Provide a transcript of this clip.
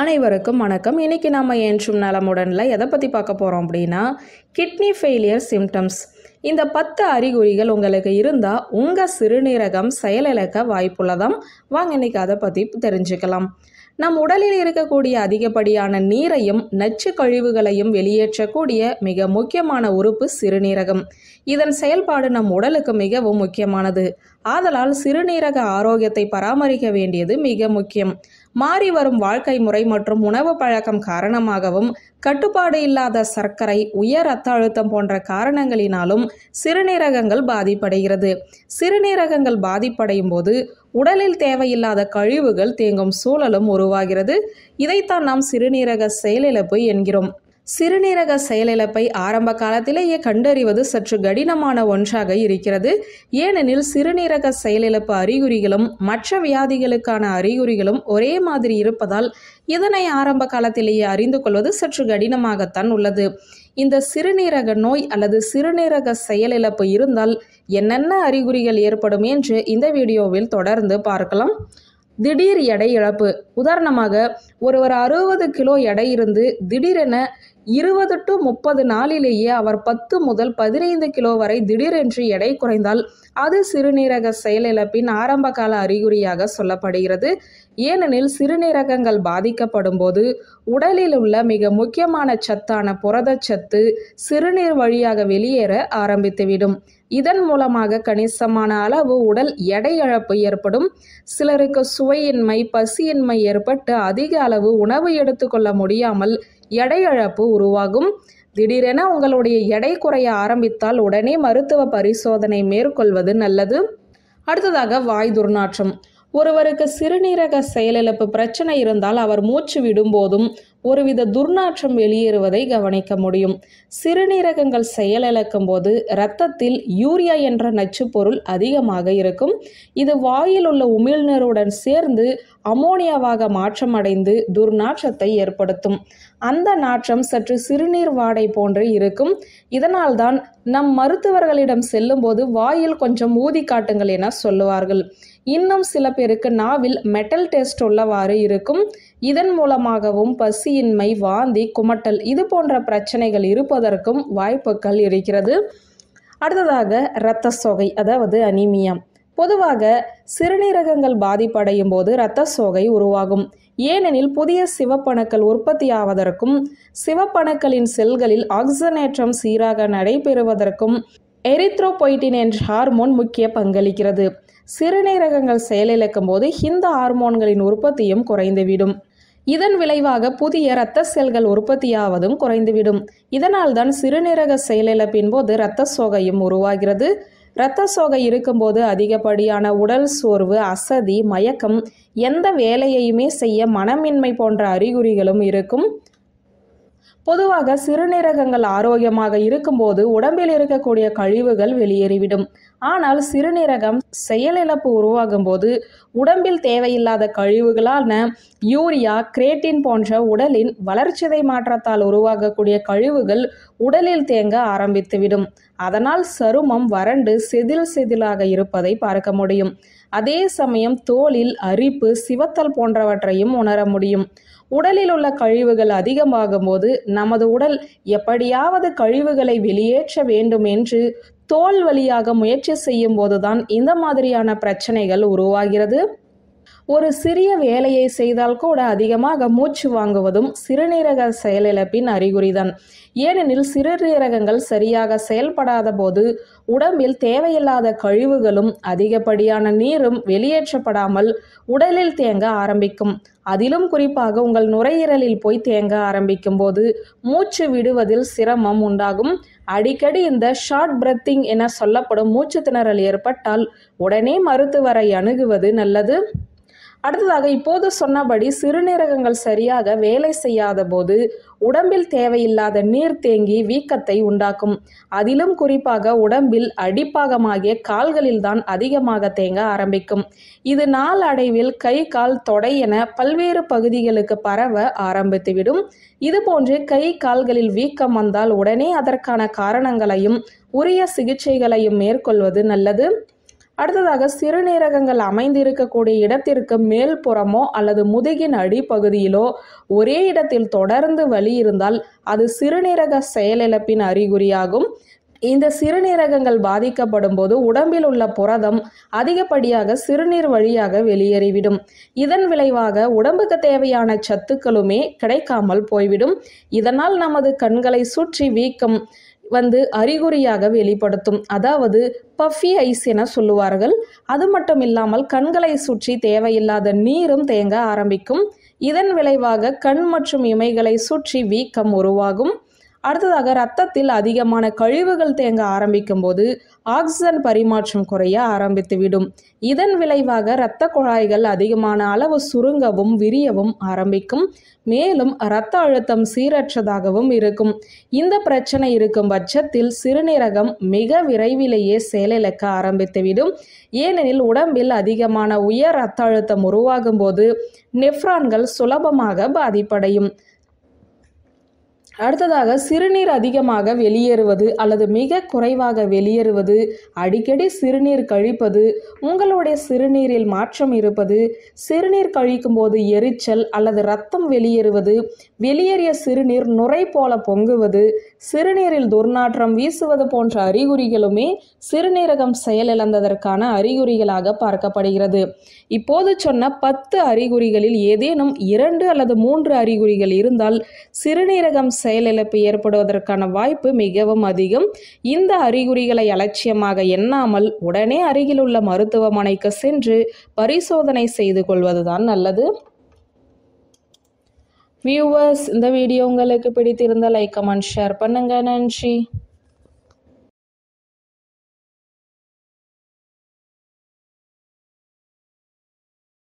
அனைவருக்கும் வணக்கம் இன்னைக்கு நாம் ஏன்றும் நலமுடன்ல எதை பற்றி பார்க்க போகிறோம் அப்படின்னா கிட்னி ஃபெயிலியர் சிம்டம்ஸ் இந்த பத்து அறிகுறிகள் உங்களுக்கு இருந்தால் உங்கள் சிறுநீரகம் செயலிழக்க வாய்ப்புள்ளதாம் வாங்க இன்றைக்கி அதை பற்றி தெரிஞ்சுக்கலாம் நம் உடலில் இருக்கக்கூடிய அதிகப்படியான நீரையும் நச்சு கழிவுகளையும் வெளியேற்றக்கூடிய மிக முக்கியமான உறுப்பு சிறுநீரகம் இதன் செயல்பாடு நம் உடலுக்கு மிகவும் முக்கியமானது ஆதலால் சிறுநீரக ஆரோக்கியத்தை பராமரிக்க வேண்டியது மிக முக்கியம் மாறி வரும் வாழ்க்கை முறை மற்றும் உணவு பழக்கம் காரணமாகவும் கட்டுப்பாடு இல்லாத சர்க்கரை உயர் ரத்த அழுத்தம் போன்ற காரணங்களினாலும் சிறுநீரகங்கள் பாதிப்படைகிறது சிறுநீரகங்கள் பாதிப்படையும் போது உடலில் தேவையில்லாத கழிவுகள் தேங்கும் சூழலும் உருவாகிறது இதைத்தான் நாம் சிறுநீரக செயலிழப்பு என்கிறோம் சிறுநீரக செயலிழப்பை ஆரம்ப காலத்திலேயே கண்டறிவது சற்று கடினமான ஒன்றாக இருக்கிறது ஏனெனில் சிறுநீரக செயலிழப்பு அறிகுறிகளும் மற்ற வியாதிகளுக்கான அறிகுறிகளும் ஒரே மாதிரி இருப்பதால் இதனை ஆரம்ப காலத்திலேயே அறிந்து கொள்வது சற்று கடினமாகத்தான் உள்ளது இந்த சிறுநீரக நோய் அல்லது சிறுநீரக செயலிழப்பு இருந்தால் என்னென்ன அறிகுறிகள் ஏற்படும் என்று இந்த வீடியோவில் தொடர்ந்து பார்க்கலாம் திடீர் எடை இழப்பு உதாரணமாக ஒருவர் அறுபது கிலோ எடை இருந்து திடீரென இருபது டு முப்பது நாளிலேயே அவர் பத்து முதல் பதினைந்து கிலோ வரை திடீரென்று எடை குறைந்தால் அது சிறுநீரக செயலிழப்பின் ஆரம்பகால அறிகுறியாக சொல்லப்படுகிறது ஏனெனில் சிறுநீரகங்கள் பாதிக்கப்படும் போது உடலில் உள்ள மிக முக்கியமான சத்தான புரதச்சத்து சிறுநீர் வழியாக வெளியேற ஆரம்பித்துவிடும் இதன் மூலமாக கணிசமான அளவு உடல் எடை இழப்பு ஏற்படும் சிலருக்கு சுவையின்மை பசியின்மை ஏற்பட்டு அதிக அளவு உணவு எடுத்துக்கொள்ள முடியாமல் எடை இழப்பு உருவாகும் திடீரென உங்களுடைய எடை குறைய ஆரம்பித்தால் உடனே மருத்துவ பரிசோதனை மேற்கொள்வது நல்லது அடுத்ததாக வாய் துர்நாற்றம் ஒருவருக்கு சிறுநீரக செயலிழப்பு பிரச்சனை இருந்தால் அவர் மூச்சு விடும்போதும் ஒருவித துர்நாற்றம் வெளியேறுவதை கவனிக்க முடியும் சிறுநீரகங்கள் செயலிழக்கும் போது இரத்தத்தில் யூரியா என்ற நச்சுப்பொருள் அதிகமாக இருக்கும் இது வாயில் உள்ள உமிழ்நீருடன் சேர்ந்து அமோனியாவாக மாற்றமடைந்து துர்நாற்றத்தை ஏற்படுத்தும் அந்த நாற்றம் சற்று சிறுநீர் வாடை போன்று இருக்கும் இதனால்தான் நம் மருத்துவர்களிடம் செல்லும்போது வாயில் கொஞ்சம் ஊதி காட்டுங்கள் என சொல்லுவார்கள் இன்னும் சில பேருக்கு நாவில் மெட்டல் டேஸ்ட் உள்ளவாறு இருக்கும் இதன் மூலமாகவும் பசியின்மை வாந்தி குமட்டல் இது போன்ற பிரச்சனைகள் இருப்பதற்கும் வாய்ப்புகள் இருக்கிறது அடுத்ததாக இரத்த சோகை அதாவது அனிமியம் பொதுவாக சிறுநீரகங்கள் பாதிப்படையும் போது இரத்த சோகை உருவாகும் ஏனெனில் புதிய சிவப்பணுக்கள் உற்பத்தியாவதற்கும் சிவப்பணுக்களின் செல்களில் ஆக்சிஜனேற்றம் சீராக நடைபெறுவதற்கும் எரித்ரோபொய்டின் என்ற ஹார்மோன் முக்கிய பங்களிக்கிறது சிறுநீரகங்கள் செயலிழக்கும் போது இந்த ஹார்மோன்களின் உற்பத்தியும் குறைந்துவிடும் இதன் விளைவாக புதிய இரத்த செல்கள் உற்பத்தியாவதும் குறைந்துவிடும் இதனால்தான் சிறுநீரக செயலிழப்பின் போது இரத்த சோகையும் உருவாகிறது இரத்த சோகை இருக்கும்போது அதிகப்படியான உடல் சோர்வு அசதி மயக்கம் எந்த வேலையுமே செய்ய மனமின்மை போன்ற அறிகுறிகளும் இருக்கும் பொதுவாக சிறுநீரகங்கள் ஆரோக்கியமாக இருக்கும்போது உடம்பில் இருக்கக்கூடிய கழிவுகள் வெளியேறிவிடும் ஆனால் சிறுநீரகம் செயலிழப்பு உருவாகும் போது உடம்பில் தேவையில்லாத கழிவுகளான யூரியா கிரேட்டின் போன்ற உடலின் வளர்ச்சிதை மாற்றத்தால் உருவாகக்கூடிய கழிவுகள் உடலில் தேங்க ஆரம்பித்துவிடும் அதனால் சருமம் வறண்டு செதில் செதிலாக இருப்பதை பார்க்க முடியும் அதே சமயம் தோலில் அரிப்பு சிவத்தல் போன்றவற்றையும் உணர முடியும் உடலில் உள்ள கழிவுகள் அதிகமாகும் போது நமது உடல் எப்படியாவது கழிவுகளை வெளியேற்ற வேண்டும் என்று தோல் வழியாக முயற்சி செய்யும் போதுதான் இந்த மாதிரியான பிரச்சனைகள் உருவாகிறது ஒரு சிறிய வேலையை செய்தால் கூட அதிகமாக மூச்சு வாங்குவதும் சிறுநீரக செயலிழப்பின் அறிகுறிதான் ஏனெனில் சிறுநீரகங்கள் சரியாக செயல்படாத போது உடம்பில் தேவையில்லாத கழிவுகளும் அதிகப்படியான நீரும் வெளியேற்றப்படாமல் உடலில் தேங்க ஆரம்பிக்கும் அதிலும் குறிப்பாக உங்கள் நுரையீரலில் போய் தேங்க ஆரம்பிக்கும் போது மூச்சு விடுவதில் சிரமம் உண்டாகும் அடிக்கடி இந்த ஷார்ட் பிரத்திங் என சொல்லப்படும் மூச்சு திணறல் ஏற்பட்டால் உடனே மருத்துவரை அணுகுவது நல்லது அடுத்ததாக இப்போது சொன்னபடி சிறுநீரகங்கள் சரியாக வேலை செய்யாத போது உடம்பில் தேவையில்லாத நீர் தேங்கி வீக்கத்தை உண்டாக்கும் அதிலும் குறிப்பாக உடம்பில் அடிப்பாகமாகிய கால்களில்தான் அதிகமாக தேங்க ஆரம்பிக்கும் இது நாள் அடைவில் கை கால் தொடை என பல்வேறு பகுதிகளுக்கு பரவ ஆரம்பித்துவிடும் இதுபோன்று கை கால்களில் வீக்கம் வந்தால் உடனே அதற்கான காரணங்களையும் உரிய சிகிச்சைகளையும் மேற்கொள்வது நல்லது அடுத்ததாக சிறுநீரகங்கள் அமைந்திருக்கக்கூடிய இடத்திற்கு மேல் புறமோ அல்லது முதுகின் அடிப்பகுதியிலோ ஒரே இடத்தில் தொடர்ந்து வலி இருந்தால் அது சிறுநீரக செயலிழப்பின் அறிகுறியாகும் இந்த சிறுநீரகங்கள் பாதிக்கப்படும் போது உடம்பில் உள்ள புரதம் அதிகப்படியாக சிறுநீர் வழியாக வெளியேறிவிடும் இதன் விளைவாக உடம்புக்கு தேவையான சத்துக்களுமே கிடைக்காமல் போய்விடும் இதனால் நமது கண்களை சுற்றி வீக்கம் வந்து அறிகுறியாக வெளிப்படுத்தும் அதாவது பஃபி ஐஸ் என சொல்லுவார்கள் அது மட்டும் இல்லாமல் கண்களை சுற்றி தேவையில்லாத நீரும் தேங்க ஆரம்பிக்கும் இதன் விளைவாக கண் மற்றும் இமைகளை சுற்றி வீக்கம் உருவாகும் அடுத்ததாக ரத்தத்தில் அதிகமான கழிவுகள் தேங்க ஆரம்பிக்கும் போது ஆக்சிஜன் பரிமாற்றம் குறைய ஆரம்பித்துவிடும் இதன் விளைவாக இரத்த குழாய்கள் அதிகமான அளவு சுருங்கவும் விரியவும் ஆரம்பிக்கும் மேலும் இரத்த அழுத்தம் சீரற்றதாகவும் இருக்கும் இந்த பிரச்சனை இருக்கும் பட்சத்தில் சிறுநீரகம் மிக விரைவிலேயே செயலிழக்க ஆரம்பித்துவிடும் ஏனெனில் உடம்பில் அதிகமான உயர் இரத்த அழுத்தம் உருவாகும் போது நெஃப்ரான்கள் சுலபமாக பாதிப்படையும் அடுத்ததாக சிறுநீர் அதிகமாக வெளியேறுவது அல்லது மிக குறைவாக வெளியேறுவது அடிக்கடி சிறுநீர் கழிப்பது உங்களுடைய சிறுநீரில் மாற்றம் இருப்பது சிறுநீர் கழிக்கும் போது எரிச்சல் அல்லது ரத்தம் வெளியேறுவது வெளியேறிய சிறுநீர் நுரை போல பொங்குவது சிறுநீரில் துர்நாற்றம் வீசுவது போன்ற அறிகுறிகளுமே சிறுநீரகம் செயலிழந்ததற்கான அறிகுறிகளாக பார்க்கப்படுகிறது இப்போது சொன்ன பத்து அறிகுறிகளில் ஏதேனும் இரண்டு அல்லது மூன்று அறிகுறிகள் இருந்தால் சிறுநீரகம் செயல் செயலிழப்பு ஏற்படுவதற்கான வாய்ப்பு மிகவும் அதிகம் இந்த அறிகுறிகளை அலட்சியமாக எண்ணாமல் உடனே அருகிலுள்ள மருத்துவமனைக்கு சென்று பரிசோதனை செய்து கொள்வதுதான் நல்லது வியூவர்ஸ் இந்த வீடியோ உங்களுக்கு பிடித்திருந்த லைக் கமெண்ட் ஷேர் பண்ணுங்கள் நன்றி